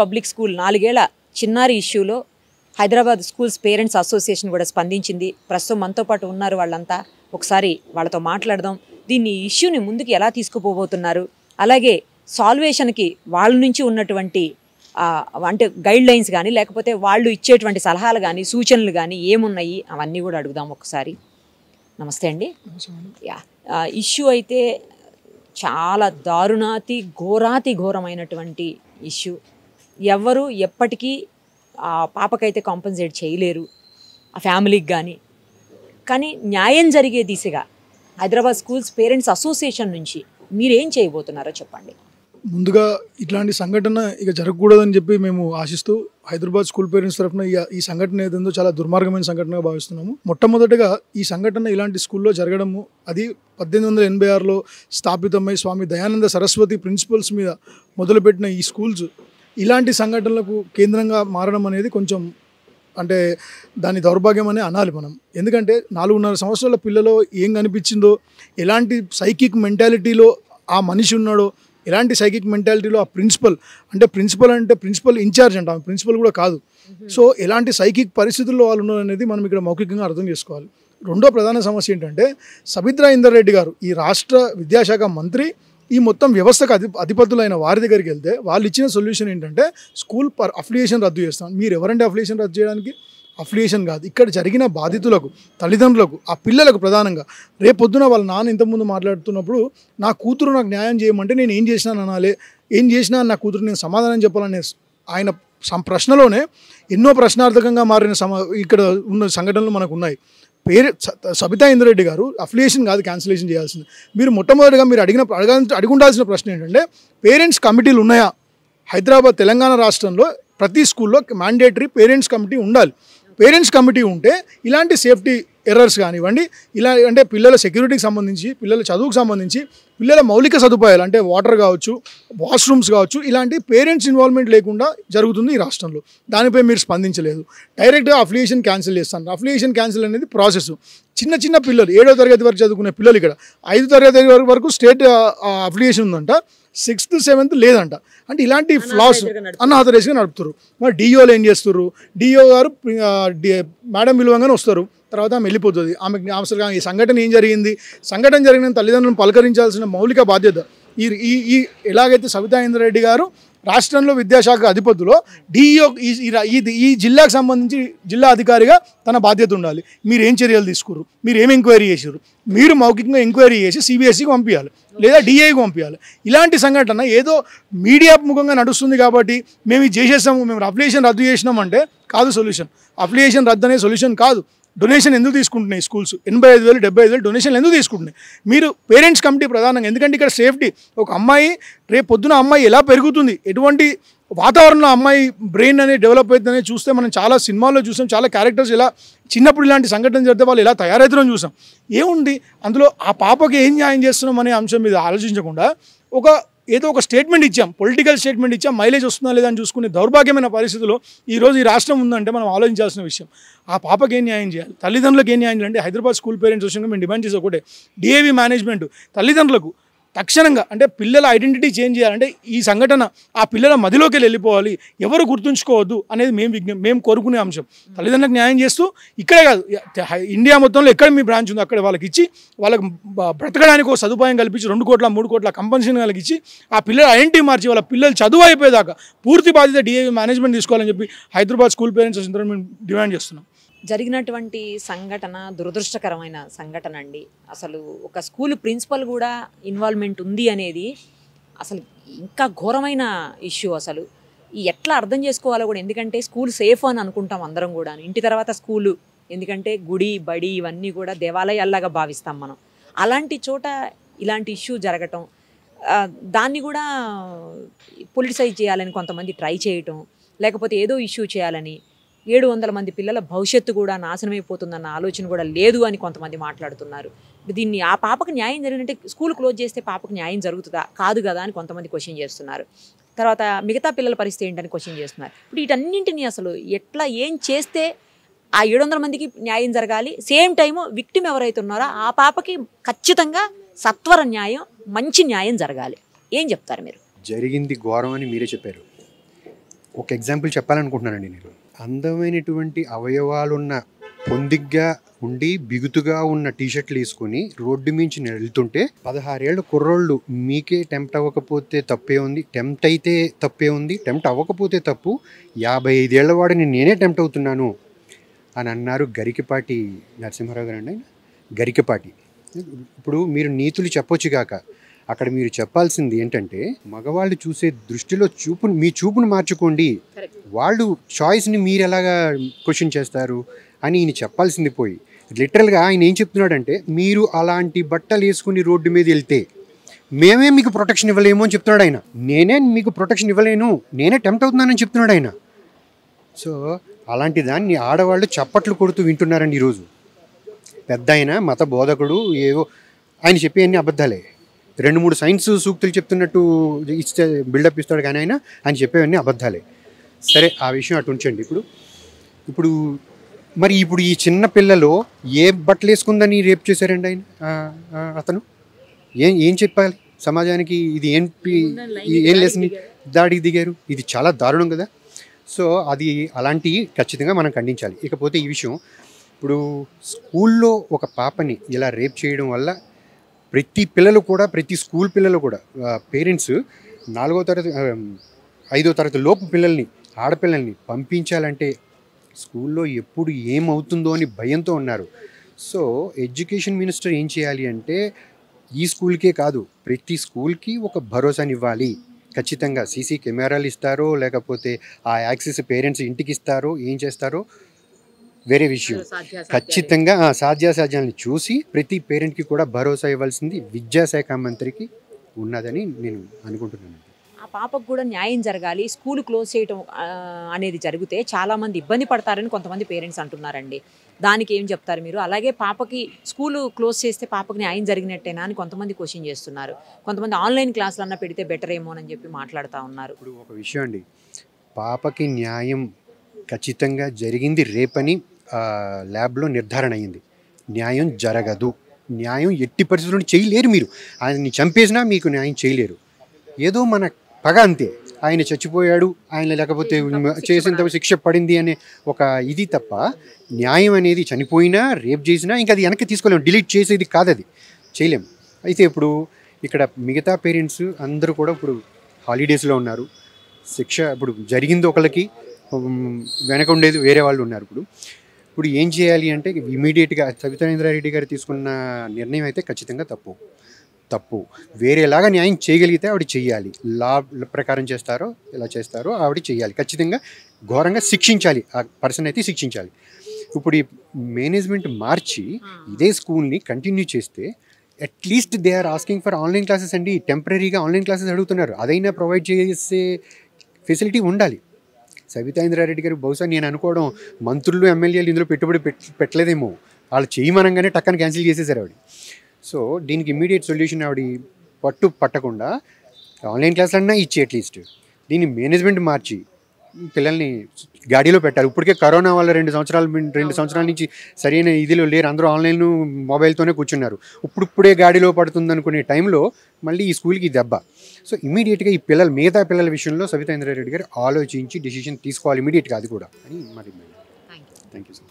public school నాలుగేళ్ల చిన్నారి ఇష్యూలో హైదరాబాద్ స్కూల్స్ పేరెంట్స్ అసోసియేషన్ కూడా స్పందించింది ప్రస్తుతం మనతో పాటు ఉన్నారు వాళ్ళంతా ఒకసారి వాళ్ళతో మాట్లాడదాం దీన్ని ఇష్యూని ముందుకు ఎలా తీసుకుపోబోతున్నారు అలాగే సాల్వేషన్కి వాళ్ళ నుంచి ఉన్నటువంటి అంటే గైడ్ లైన్స్ కానీ లేకపోతే వాళ్ళు ఇచ్చేటువంటి సలహాలు కానీ సూచనలు కానీ ఏమున్నాయి అవన్నీ కూడా అడుగుదాం ఒకసారి నమస్తే అండి యా ఇష్యూ అయితే చాలా దారుణాతి ఘోరాతి ఘోరమైనటువంటి ఇష్యూ ఎవరు ఎప్పటికీ ఆ పాపకైతే కాంపన్సేట్ చేయలేరు ఆ ఫ్యామిలీకి కానీ కానీ న్యాయం జరిగే దిశగా హైదరాబాద్ స్కూల్స్ పేరెంట్స్ అసోసియేషన్ నుంచి మీరు ఏం చేయబోతున్నారో చెప్పండి ముందుగా ఇట్లాంటి సంఘటన ఇక జరగకూడదని చెప్పి మేము ఆశిస్తూ హైదరాబాద్ స్కూల్ పేరెంట్స్ తరఫున ఈ సంఘటన ఏదైందో చాలా దుర్మార్గమైన సంఘటనగా భావిస్తున్నాము మొట్టమొదటగా ఈ సంఘటన ఇలాంటి స్కూల్లో జరగడము అది పద్దెనిమిది వందల ఎనభై ఆరులో స్థాపితమై స్వామి దయానంద సరస్వతి ప్రిన్సిపల్స్ మీద మొదలుపెట్టిన ఈ స్కూల్స్ ఇలాంటి సంఘటనలకు కేంద్రంగా మారడం అనేది కొంచెం అంటే దాని దౌర్భాగ్యం అనే అనాలి మనం ఎందుకంటే నాలుగున్నర సంవత్సరాల పిల్లలో ఏం కనిపించిందో ఎలాంటి సైకిక్ మెంటాలిటీలో ఆ మనిషి ఉన్నాడో ఎలాంటి సైకిక్ మెంటాలిటీలో ఆ ప్రిన్సిపల్ అంటే ప్రిన్సిపల్ అంటే ప్రిన్సిపల్ ఇన్ఛార్జ్ అంటాం ప్రిన్సిపల్ కూడా కాదు సో ఎలాంటి సైకిక్ పరిస్థితుల్లో వాళ్ళు ఉన్నారనేది మనం ఇక్కడ మౌఖికంగా అర్థం చేసుకోవాలి రెండో ప్రధాన సమస్య ఏంటంటే సబిత్రా ఇందర్ రెడ్డి గారు ఈ రాష్ట్ర విద్యాశాఖ మంత్రి ఈ మొత్తం వ్యవస్థకు అధి అధిపతులైన వారి దగ్గరికి వెళ్తే వాళ్ళు ఇచ్చిన సొల్యూషన్ ఏంటంటే స్కూల్ పర్ అఫిలియేషన్ రద్దు చేస్తాం మీరు ఎవరంటే అఫిలియేషన్ రద్దు చేయడానికి అఫిలియేషన్ కాదు ఇక్కడ జరిగిన బాధితులకు తల్లిదండ్రులకు ఆ పిల్లలకు ప్రధానంగా రేపొద్దున వాళ్ళ నాన్న ఇంతకుముందు మాట్లాడుతున్నప్పుడు నా కూతురు నాకు న్యాయం చేయమంటే నేను ఏం చేసినాను అనాలి ఏం చేసినా నా కూతురు నేను సమాధానం చెప్పాలనే ఆయన ప్రశ్నలోనే ఎన్నో ప్రశ్నార్థకంగా మారిన సమా ఇక్కడ ఉన్న సంఘటనలు మనకు ఉన్నాయి పేరు సబితా ఇంద్రెడ్డి గారు అఫిలియేషన్ కాదు క్యాన్సిలేషన్ చేయాల్సింది మీరు మొట్టమొదటిగా మీరు అడిగిన అడగాల్సిన అడిగుండాల్సిన ప్రశ్న ఏంటంటే పేరెంట్స్ కమిటీలు ఉన్నాయా హైదరాబాద్ తెలంగాణ రాష్ట్రంలో ప్రతి స్కూల్లో మ్యాండేటరీ పేరెంట్స్ కమిటీ ఉండాలి పేరెంట్స్ కమిటీ ఉంటే ఇలాంటి సేఫ్టీ ఎర్రర్స్ కానివ్వండి ఇలా అంటే పిల్లల సెక్యూరిటీకి సంబంధించి పిల్లల చదువుకు సంబంధించి పిల్లల మౌలిక సదుపాయాలు అంటే వాటర్ కావచ్చు వాష్రూమ్స్ కావచ్చు ఇలాంటి పేరెంట్స్ ఇన్వాల్వ్మెంట్ లేకుండా జరుగుతుంది ఈ రాష్ట్రంలో దానిపై మీరు స్పందించలేదు డైరెక్ట్గా అఫిలియేషన్ క్యాన్సిల్ చేస్తాను అఫిలియేషన్ క్యాన్సిల్ అనేది ప్రాసెస్ చిన్న చిన్న పిల్లలు ఏడో తరగతి వరకు చదువుకునే పిల్లలు ఇక్కడ ఐదు తరగతి వరకు స్టేట్ అఫిలియేషన్ ఉందంట సిక్స్త్ సెవెంత్ లేదంట అంటే ఇలాంటి ఫ్లాస్ అన్ఆథరైజ్గా నడుపుతారు మరి డిఓలు ఏం చేస్తారు డిఓ గారు మేడం విలువంగానే వస్తారు తర్వాత ఆమె వెళ్ళిపోతుంది ఆమె అసలు ఈ సంఘటన ఏం జరిగింది సంఘటన జరిగిన తల్లిదండ్రులను పలకరించాల్సిన మౌలిక బాధ్యత ఈ ఈ ఎలాగైతే సవితా రెడ్డి గారు రాష్ట్రంలో విద్యాశాఖ అధిపతిలో డిఈఓ ఈ ఈ జిల్లాకు సంబంధించి జిల్లా అధికారిగా తన బాధ్యత ఉండాలి మీరు ఏం చర్యలు తీసుకురు మీరు ఏం ఎంక్వైరీ చేసారు మీరు మౌఖికంగా ఎంక్వైరీ చేసి సిబిఎస్ఈకి పంపించాలి లేదా డిఐకి పంపించాలి ఇలాంటి సంఘటన ఏదో మీడియా ముఖంగా నడుస్తుంది కాబట్టి మేము ఇది చేసేసాము మేము అప్లికేషన్ రద్దు చేసినామంటే కాదు సొల్యూషన్ అప్లికేషన్ రద్దు అనే సొల్యూషన్ కాదు డొనేషన్ ఎందుకు తీసుకుంటున్నాయి స్కూల్స్ ఎనభై ఐదు వేలు డెబ్బై ఐదు వేలు డొనేషన్లు ఎందుకు తీసుకుంటున్నాయి మీరు పేరెంట్స్ కమిటీ ప్రధానంగా ఎందుకంటే ఇక్కడ సేఫ్టీ ఒక అమ్మాయి రేపు పొద్దున అమ్మాయి ఎలా పెరుగుతుంది ఎటువంటి వాతావరణంలో అమ్మాయి బ్రెయిన్ అనేది డెవలప్ అవుతుందని చూస్తే మనం చాలా సినిమాల్లో చూసాం చాలా క్యారెక్టర్స్ ఇలా చిన్నప్పుడు ఇలాంటి సంఘటన జరిగితే వాళ్ళు ఇలా తయారవుతున్నాం చూసాం ఏముంది అందులో ఆ పాపకి ఏం న్యాయం చేస్తున్నాం అనే అంశం మీద ఆలోచించకుండా ఒక ఏదో ఒక స్టేట్మెంట్ ఇచ్చాం పొలిటికల్ స్టేట్మెంట్ ఇచ్చాం మైలేజ్ వస్తుందా లేదా అని చూసుకునే దౌర్భాగ్యమైన పరిస్థితిలో ఈరోజు ఈ రాష్ట్రం ఉందంటే మనం ఆలోచించాల్సిన విషయం ఆ పాపకి ఏం న్యాయం చేయాలి తల్లిదండ్రులకు ఏం న్యాయం చేయాలంటే హైదరాబాద్ స్కూల్ పేరెంట్స్ విషయంగా మేము డిమాండ్ చేసే ఒకటే డిఏవి మేనేజ్మెంట్ తల్లిదండ్రులకు తక్షణంగా అంటే పిల్లల ఐడెంటిటీ చేంజ్ చేయాలంటే ఈ సంఘటన ఆ పిల్లల మదిలోకి వెళ్ళిపోవాలి ఎవరు గుర్తుంచుకోవద్దు అనేది మేము విజ్ఞ మేము కోరుకునే అంశం తల్లిదండ్రులకు న్యాయం చేస్తూ ఇక్కడే కాదు ఇండియా మొత్తంలో ఎక్కడ మీ బ్రాంచ్ ఉందో అక్కడ వాళ్ళకి ఇచ్చి వాళ్ళకి బ్రతకడానికి ఒక సదుపాయం కల్పించి రెండు కోట్ల మూడు కోట్ల కంపల్సరీ వాళ్ళకి ఇచ్చి ఆ పిల్లల ఐడెంటిటీ మార్చి వాళ్ళ పిల్లలు చదువు అయిపోయేదాకా పూర్తి బాధ్యత డిఏవి మేనేజ్మెంట్ తీసుకోవాలని చెప్పి హైదరాబాద్ స్కూల్ పేరెంట్స్ డిమాండ్ చేస్తున్నాం జరిగినటువంటి సంఘటన దురదృష్టకరమైన సంఘటన అండి అసలు ఒక స్కూల్ ప్రిన్సిపల్ కూడా ఇన్వాల్వ్మెంట్ ఉంది అనేది అసలు ఇంకా ఘోరమైన ఇష్యూ అసలు ఎట్లా అర్థం చేసుకోవాలో కూడా ఎందుకంటే స్కూల్ సేఫ్ అని అనుకుంటాం అందరం కూడా ఇంటి తర్వాత స్కూలు ఎందుకంటే గుడి బడి ఇవన్నీ కూడా దేవాలయాల్లాగా భావిస్తాం మనం అలాంటి చోట ఇలాంటి ఇష్యూ జరగటం దాన్ని కూడా పొలిటిసైజ్ చేయాలని కొంతమంది ట్రై చేయటం లేకపోతే ఏదో ఇష్యూ చేయాలని ఏడు వందల మంది పిల్లల భవిష్యత్తు కూడా నాశనమైపోతుందన్న ఆలోచన కూడా లేదు అని కొంతమంది మాట్లాడుతున్నారు దీన్ని ఆ పాపకు న్యాయం జరిగినట్టే స్కూల్ క్లోజ్ చేస్తే పాపకు న్యాయం జరుగుతుందా కాదు కదా అని కొంతమంది క్వశ్చన్ చేస్తున్నారు తర్వాత మిగతా పిల్లల పరిస్థితి ఏంటని క్వశ్చన్ చేస్తున్నారు ఇప్పుడు వీటన్నింటినీ అసలు ఎట్లా ఏం చేస్తే ఆ ఏడు వందల మందికి న్యాయం జరగాలి సేమ్ టైము విక్టిమ్ ఎవరైతే ఉన్నారో ఆ పాపకి ఖచ్చితంగా సత్వర న్యాయం మంచి న్యాయం జరగాలి ఏం చెప్తారు మీరు జరిగింది ఘోరం అని మీరే చెప్పారు ఒక ఎగ్జాంపుల్ చెప్పాలనుకుంటున్నానండి నేను అందమైనటువంటి అవయవాలున్న పొందిగ్గా ఉండి బిగుతుగా ఉన్న టీషర్ట్లు వేసుకుని రోడ్డు మించి వెళ్తుంటే పదహారేళ్ల కుర్రోళ్ళు మీకే టెంప్ట్ అవ్వకపోతే తప్పే ఉంది టెంప్ట్ అయితే తప్పే ఉంది టెంప్ట్ అవ్వకపోతే తప్పు యాభై ఐదేళ్ల వాడిని నేనే టెంప్ట్ అవుతున్నాను అని అన్నారు గరికపాటి నరసింహారావు గారు అండి గరికపాటి ఇప్పుడు మీరు నీతులు చెప్పొచ్చు కాక అక్కడ మీరు చెప్పాల్సింది ఏంటంటే మగవాళ్ళు చూసే దృష్టిలో చూపు మీ చూపును మార్చుకోండి వాళ్ళు చాయిస్ని మీరు ఎలాగా క్వశ్చన్ చేస్తారు అని ఈయన చెప్పాల్సింది పోయి లిటరల్గా ఆయన ఏం చెప్తున్నాడంటే మీరు అలాంటి బట్టలు వేసుకుని రోడ్డు మీద వెళ్తే మేమే మీకు ప్రొటెక్షన్ ఇవ్వలేము అని చెప్తున్నాడు ఆయన నేనే మీకు ప్రొటెక్షన్ ఇవ్వలేను నేనే టెంప్ట్ అవుతున్నానని చెప్తున్నాడు ఆయన సో అలాంటి దాన్ని ఆడవాళ్ళు చప్పట్లు కొడుతూ వింటున్నారండి ఈరోజు పెద్ద ఆయన మత బోధకుడు ఏవో ఆయన చెప్పే అన్ని అబద్ధాలే రెండు మూడు సైన్స్ సూక్తులు చెప్తున్నట్టు ఇస్తే బిల్డప్ ఇస్తాడు కానీ ఆయన అని చెప్పేవన్నీ అబద్ధాలే సరే ఆ విషయం అటు ఉంచండి ఇప్పుడు ఇప్పుడు మరి ఇప్పుడు ఈ చిన్న పిల్లలో ఏ బట్టలు వేసుకుందని రేపు చేశారండి ఆయన అతను ఏం ఏం చెప్పాలి సమాజానికి ఇది ఏం ఏం లేసని దాడికి దిగారు ఇది చాలా దారుణం కదా సో అది అలాంటివి ఖచ్చితంగా మనం ఖండించాలి ఇకపోతే ఈ విషయం ఇప్పుడు స్కూల్లో ఒక పాపని ఇలా రేప్ చేయడం వల్ల ప్రతి పిల్లలు కూడా ప్రతి స్కూల్ పిల్లలు కూడా పేరెంట్స్ నాలుగో తరగతి ఐదో తరగతి లోపు పిల్లల్ని ఆడపిల్లల్ని పంపించాలంటే స్కూల్లో ఎప్పుడు ఏమవుతుందో అని భయంతో ఉన్నారు సో ఎడ్యుకేషన్ మినిస్టర్ ఏం చేయాలి అంటే ఈ స్కూల్కే కాదు ప్రతి స్కూల్కి ఒక భరోసానివ్వాలి ఖచ్చితంగా సీసీ కెమెరాలు ఇస్తారో లేకపోతే ఆ యాక్సెస్ పేరెంట్స్ ఇంటికి ఇస్తారో ఏం చేస్తారో వేరే విషయం ఖచ్చితంగా సాధ్యాసాధ్యాలను చూసి ప్రతి పేరెంట్కి కూడా భరోసా ఇవ్వాల్సింది విద్యాశాఖ మంత్రికి ఉన్నదని నేను అనుకుంటున్నాను ఆ పాపకు కూడా న్యాయం జరగాలి స్కూల్ క్లోజ్ చేయటం అనేది జరిగితే చాలామంది ఇబ్బంది పడతారని కొంతమంది పేరెంట్స్ అంటున్నారండి దానికి ఏం చెప్తారు మీరు అలాగే పాపకి స్కూల్ క్లోజ్ చేస్తే పాపకి న్యాయం జరిగినట్టేనా అని కొంతమంది క్వశ్చన్ చేస్తున్నారు కొంతమంది ఆన్లైన్ క్లాసులు అన్న పెడితే బెటర్ ఏమో అని చెప్పి మాట్లాడుతూ ఉన్నారు ఇప్పుడు ఒక విషయం అండి పాపకి న్యాయం ఖచ్చితంగా జరిగింది రేపని ల్యాబ్లో నిర్ధారణ అయింది న్యాయం జరగదు న్యాయం ఎట్టి పరిస్థితుల్లో చేయలేరు మీరు ఆయన్ని చంపేసినా మీకు న్యాయం చేయలేరు ఏదో మన పగ అంతే ఆయన చచ్చిపోయాడు ఆయన లేకపోతే చేసినంత శిక్ష పడింది అనే ఒక ఇది తప్ప న్యాయం అనేది చనిపోయినా రేప్ చేసినా ఇంకా అది వెనక్కి తీసుకోలేము డిలీట్ చేసేది కాదు అది చేయలేము అయితే ఇప్పుడు ఇక్కడ మిగతా పేరెంట్స్ అందరూ కూడా ఇప్పుడు హాలిడేస్లో ఉన్నారు శిక్ష ఇప్పుడు జరిగింది ఒకళ్ళకి వెనక ఉండేది వేరే వాళ్ళు ఉన్నారు ఇప్పుడు ఇప్పుడు ఏం చేయాలి అంటే ఇమీడియట్గా సవితానేంద్రారెడ్డి గారు తీసుకున్న నిర్ణయం అయితే ఖచ్చితంగా తప్పు తప్పు వేరేలాగా న్యాయం చేయగలిగితే ఆవిడ చేయాలి లా ప్రకారం చేస్తారో ఇలా చేస్తారో ఆవిడ చేయాలి ఖచ్చితంగా ఘోరంగా శిక్షించాలి ఆ పర్సన్ అయితే శిక్షించాలి ఇప్పుడు ఈ మేనేజ్మెంట్ మార్చి ఇదే స్కూల్ని కంటిన్యూ చేస్తే at least they are asking for online classes అండి టెంపరీగా ఆన్లైన్ క్లాసెస్ అడుగుతున్నారు అదైనా ప్రొవైడ్ చేసే ఫెసిలిటీ ఉండాలి రెడ్డి గారు బహుశా నేను అనుకోవడం మంత్రులు ఎమ్మెల్యేలు ఇందులో పెట్టుబడి పెట్టలేదేమో వాళ్ళు చేయమనంగానే టక్కన క్యాన్సిల్ చేసేసారు ఆవిడ సో దీనికి ఇమీడియట్ సొల్యూషన్ ఆవిడ పట్టు పట్టకుండా ఆన్లైన్ క్లాసులన్నా ఇచ్చి అట్లీస్ట్ దీన్ని మేనేజ్మెంట్ మార్చి పిల్లల్ని గాడిలో పెట్టారు ఇప్పటికే కరోనా వల్ల రెండు సంవత్సరాలు రెండు సంవత్సరాల నుంచి సరైన ఇదిలు లేరు అందరూ ఆన్లైన్ మొబైల్తోనే కూర్చున్నారు ఇప్పుడిప్పుడే గాడిలో పడుతుంది అనుకునే టైంలో మళ్ళీ ఈ స్కూల్కి దెబ్బ సో ఇమీడియట్గా ఈ పిల్లలు మిగతా పిల్లల విషయంలో సవితా ఇంద్రారెడ్డి గారు ఆలోచించి డిసిషన్ తీసుకోవాలి ఇమీడియట్గా అది కూడా అని మరి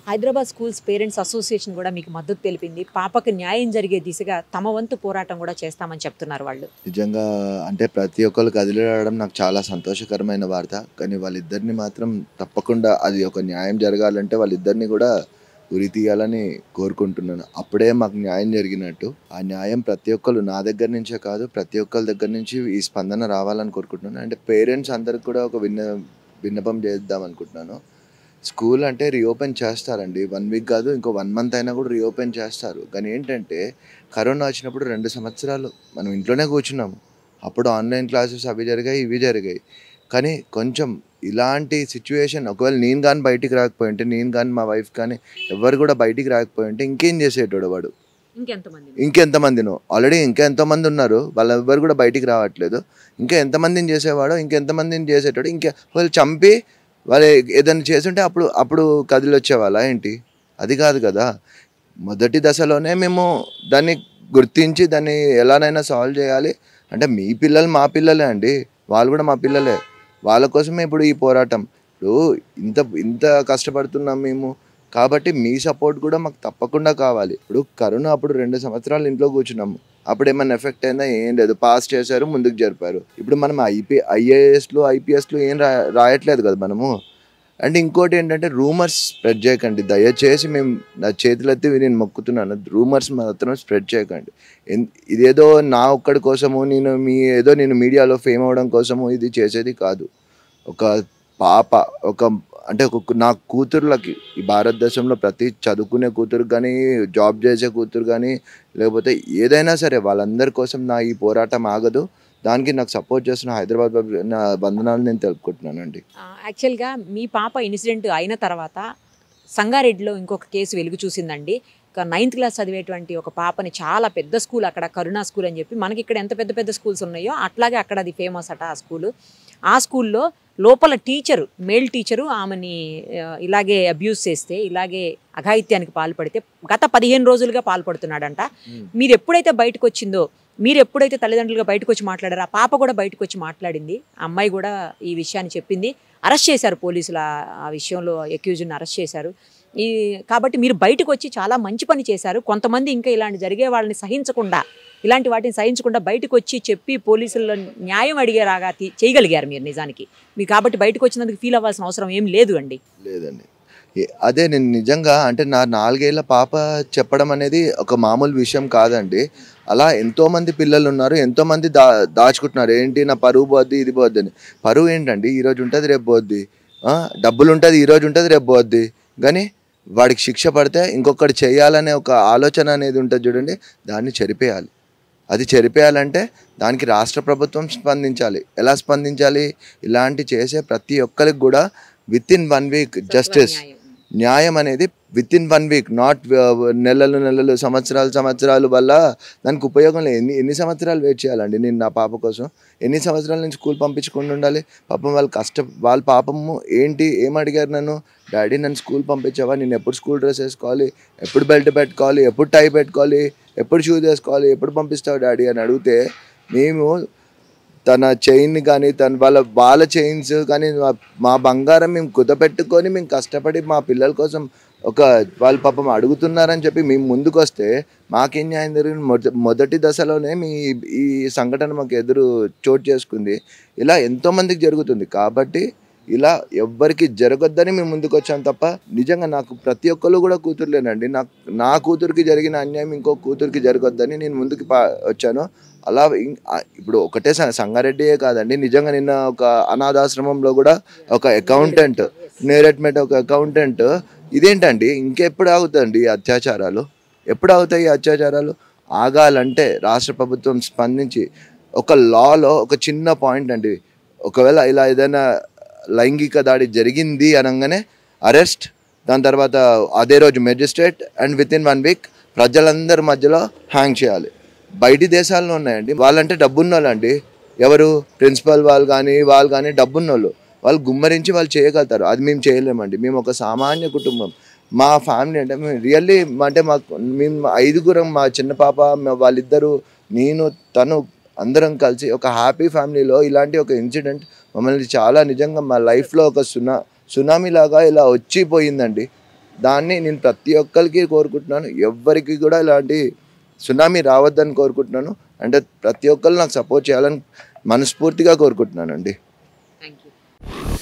హైదరాబాద్ స్కూల్స్ పేరెంట్స్ అసోసియేషన్ కూడా మీకు మద్దతు తెలిపింది పాపకు న్యాయం జరిగే దిశగా తమ వంతు పోరాటం కూడా చేస్తామని చెప్తున్నారు వాళ్ళు నిజంగా అంటే ప్రతి ఒక్కరు రావడం నాకు చాలా సంతోషకరమైన వార్త కానీ వాళ్ళిద్దరిని మాత్రం తప్పకుండా అది ఒక న్యాయం జరగాలంటే వాళ్ళిద్దరిని కూడా ఉరి తీయాలని కోరుకుంటున్నాను అప్పుడే మాకు న్యాయం జరిగినట్టు ఆ న్యాయం ప్రతి ఒక్కరు నా దగ్గర నుంచే కాదు ప్రతి ఒక్కరి దగ్గర నుంచి ఈ స్పందన రావాలని కోరుకుంటున్నాను అంటే పేరెంట్స్ అందరికి కూడా ఒక విన్న విన్నపం చేద్దాం అనుకుంటున్నాను స్కూల్ అంటే రీఓపెన్ చేస్తారండి వన్ వీక్ కాదు ఇంకో వన్ మంత్ అయినా కూడా రీఓపెన్ చేస్తారు కానీ ఏంటంటే కరోనా వచ్చినప్పుడు రెండు సంవత్సరాలు మనం ఇంట్లోనే కూర్చున్నాము అప్పుడు ఆన్లైన్ క్లాసెస్ అవి జరిగాయి ఇవి జరిగాయి కానీ కొంచెం ఇలాంటి సిచ్యువేషన్ ఒకవేళ నేను కానీ బయటికి రాకపోయి ఉంటే నేను కానీ మా వైఫ్ కానీ ఎవరు కూడా బయటికి రాకపోయి ఉంటే ఇంకేం చేసేటోడు వాడు ఇంకెంతమందినో ఆల్రెడీ ఇంకా ఎంతోమంది ఉన్నారు ఎవ్వరు కూడా బయటికి రావట్లేదు ఇంకా ఎంతమందిని చేసేవాడో ఇంకెంతమందిని చేసేటోడు ఇంకా వాళ్ళు చంపి వాళ్ళు ఏదైనా చేస్తుంటే అప్పుడు అప్పుడు కదిలి వచ్చేవాళ్ళ ఏంటి అది కాదు కదా మొదటి దశలోనే మేము దాన్ని గుర్తించి దాన్ని ఎలానైనా సాల్వ్ చేయాలి అంటే మీ పిల్లలు మా పిల్లలే అండి వాళ్ళు కూడా మా పిల్లలే వాళ్ళ కోసమే ఇప్పుడు ఈ పోరాటం ఇప్పుడు ఇంత ఇంత కష్టపడుతున్నాం మేము కాబట్టి మీ సపోర్ట్ కూడా మాకు తప్పకుండా కావాలి ఇప్పుడు కరుణ అప్పుడు రెండు సంవత్సరాలు ఇంట్లో కూర్చున్నాము అప్పుడు ఏమైనా ఎఫెక్ట్ అయినా ఏం లేదు పాస్ చేశారు ముందుకు జరిపారు ఇప్పుడు మనం ఐపీ ఐఏఎస్లు ఐపీఎస్లు ఏం రా రాయట్లేదు కదా మనము అండ్ ఇంకోటి ఏంటంటే రూమర్స్ స్ప్రెడ్ చేయకండి దయచేసి మేము నా చేతులెత్తి నేను మొక్కుతున్నాను రూమర్స్ మాత్రం స్ప్రెడ్ చేయకండి ఇదేదో నా ఒక్కడి కోసము నేను మీ ఏదో నేను మీడియాలో ఫేమ్ అవ్వడం కోసము ఇది చేసేది కాదు ఒక పాప ఒక అంటే ఒక నా కూతుర్లకి ఈ భారతదేశంలో ప్రతి చదువుకునే కూతురు కానీ జాబ్ చేసే కూతురు కానీ లేకపోతే ఏదైనా సరే వాళ్ళందరి కోసం నా ఈ పోరాటం ఆగదు దానికి నాకు సపోర్ట్ చేసిన హైదరాబాద్ నా బంధనాలు నేను అండి యాక్చువల్గా మీ పాప ఇన్సిడెంట్ అయిన తర్వాత సంగారెడ్డిలో ఇంకొక కేసు వెలుగు చూసిందండి నైన్త్ క్లాస్ చదివేటువంటి ఒక పాపని చాలా పెద్ద స్కూల్ అక్కడ కరుణా స్కూల్ అని చెప్పి మనకి ఇక్కడ ఎంత పెద్ద పెద్ద స్కూల్స్ ఉన్నాయో అట్లాగే అక్కడ అది ఫేమస్ అట ఆ స్కూలు ఆ స్కూల్లో లోపల టీచరు మేల్ టీచరు ఆమెని ఇలాగే అబ్యూస్ చేస్తే ఇలాగే అఘాయిత్యానికి పాల్పడితే గత పదిహేను రోజులుగా పాల్పడుతున్నాడంట మీరు ఎప్పుడైతే బయటకు వచ్చిందో మీరు ఎప్పుడైతే తల్లిదండ్రులుగా బయటకు వచ్చి మాట్లాడారు ఆ పాప కూడా బయటకు వచ్చి మాట్లాడింది అమ్మాయి కూడా ఈ విషయాన్ని చెప్పింది అరెస్ట్ చేశారు పోలీసులు ఆ విషయంలో అక్యూజ్ని అరెస్ట్ చేశారు ఈ కాబట్టి మీరు బయటకు వచ్చి చాలా మంచి పని చేశారు కొంతమంది ఇంకా ఇలాంటి జరిగే వాళ్ళని సహించకుండా ఇలాంటి వాటిని సహించకుండా బయటకు వచ్చి చెప్పి పోలీసుల్లో న్యాయం అడిగేలాగా చేయగలిగారు మీరు నిజానికి మీరు కాబట్టి బయటకు వచ్చినందుకు ఫీల్ అవ్వాల్సిన అవసరం ఏం లేదు అండి లేదండి అదే నేను నిజంగా అంటే నా నాలుగేళ్ల పాప చెప్పడం అనేది ఒక మామూలు విషయం కాదండి అలా ఎంతోమంది పిల్లలు ఉన్నారు ఎంతోమంది దా దాచుకుంటున్నారు ఏంటి నా పరువు పోద్ది ఇది పోద్ది అని పరువు ఏంటండి ఈరోజు ఉంటుంది రేపు పోద్ది డబ్బులు ఉంటుంది ఈరోజు ఉంటుంది రేపు పోద్ది కానీ వాడికి శిక్ష పడితే ఇంకొకటి చేయాలనే ఒక ఆలోచన అనేది ఉంటుంది చూడండి దాన్ని చెరిపేయాలి అది చెరిపేయాలంటే దానికి రాష్ట్ర ప్రభుత్వం స్పందించాలి ఎలా స్పందించాలి ఇలాంటి చేసే ప్రతి ఒక్కరికి కూడా within one week justice న్యాయం అనేది within one week not నెలలు నెలలు సంవత్సరాలు సంవత్సరాలు వల్ల దానికి ఉపయోగం లేదు ఎన్ని ఎన్ని సంవత్సరాలు వెయిట్ చేయాలండి నేను నా పాప కోసం ఎన్ని సంవత్సరాల నుంచి స్కూల్ పంపించకుండా ఉండాలి పాపం వాళ్ళు కష్టం వాళ్ళ పాపము ఏంటి ఏం అడిగారు నన్ను డాడీ నన్ను స్కూల్ పంపించావా నేను ఎప్పుడు స్కూల్ డ్రెస్ వేసుకోవాలి ఎప్పుడు బెల్ట్ పెట్టుకోవాలి ఎప్పుడు టై పెట్టుకోవాలి ఎప్పుడు షూస్ వేసుకోవాలి ఎప్పుడు పంపిస్తావు డాడీ అని అడిగితే మేము తన చైన్ కానీ తన వాళ్ళ వాళ్ళ చైన్స్ కానీ మా బంగారం మేము కుదపెట్టుకొని మేము కష్టపడి మా పిల్లల కోసం ఒక వాళ్ళ పాపం అడుగుతున్నారని చెప్పి మేము ముందుకు వస్తే మాకేం న్యాయం జరిగింది మొదటి దశలోనే మీ ఈ సంఘటన మాకు ఎదురు చోటు చేసుకుంది ఇలా ఎంతోమందికి జరుగుతుంది కాబట్టి ఇలా ఎవ్వరికి జరగొద్దని మేము ముందుకు వచ్చాం తప్ప నిజంగా నాకు ప్రతి ఒక్కరు కూడా కూతురులేనండి నాకు నా కూతురికి జరిగిన అన్యాయం ఇంకో కూతురికి జరగొద్దని నేను ముందుకు వచ్చాను అలా ఇప్పుడు ఒకటే సంగారెడ్డియే కాదండి నిజంగా నిన్న ఒక అనాథాశ్రమంలో కూడా ఒక అకౌంటెంట్ నేరెట్మెంట్ ఒక అకౌంటెంట్ ఇదేంటండి ఇంకెప్పుడు ఈ అత్యాచారాలు ఎప్పుడు అవుతాయి అత్యాచారాలు ఆగాలంటే రాష్ట్ర ప్రభుత్వం స్పందించి ఒక లాలో ఒక చిన్న పాయింట్ అండి ఒకవేళ ఇలా ఏదైనా లైంగిక దాడి జరిగింది అనగానే అరెస్ట్ దాని తర్వాత అదే రోజు magistrate and within one week ప్రజలందరి మధ్యలో హ్యాంగ్ చేయాలి బయటి దేశాల్లో ఉన్నాయండి వాళ్ళంటే డబ్బున్న వాళ్ళండి ఎవరు ప్రిన్సిపల్ వాళ్ళు కానీ వాళ్ళు కానీ డబ్బు వాళ్ళు వాళ్ళు గుమ్మరించి వాళ్ళు చేయగలుగుతారు అది మేము చేయలేమండి మేము ఒక సామాన్య కుటుంబం మా ఫ్యామిలీ అంటే మేము రియల్లీ అంటే మాకు మేము ఐదుగురం మా చిన్న పాప వాళ్ళిద్దరూ నేను తను అందరం కలిసి ఒక హ్యాపీ ఫ్యామిలీలో ఇలాంటి ఒక ఇన్సిడెంట్ మమ్మల్ని చాలా నిజంగా మా లైఫ్లో ఒక సునా సునామీలాగా ఇలా వచ్చిపోయిందండి దాన్ని నేను ప్రతి ఒక్కరికి కోరుకుంటున్నాను ఎవరికి కూడా ఇలాంటి సునామీ రావద్దని కోరుకుంటున్నాను అంటే ప్రతి ఒక్కరు నాకు సపోర్ట్ చేయాలని మనస్ఫూర్తిగా కోరుకుంటున్నానండి థ్యాంక్ యూ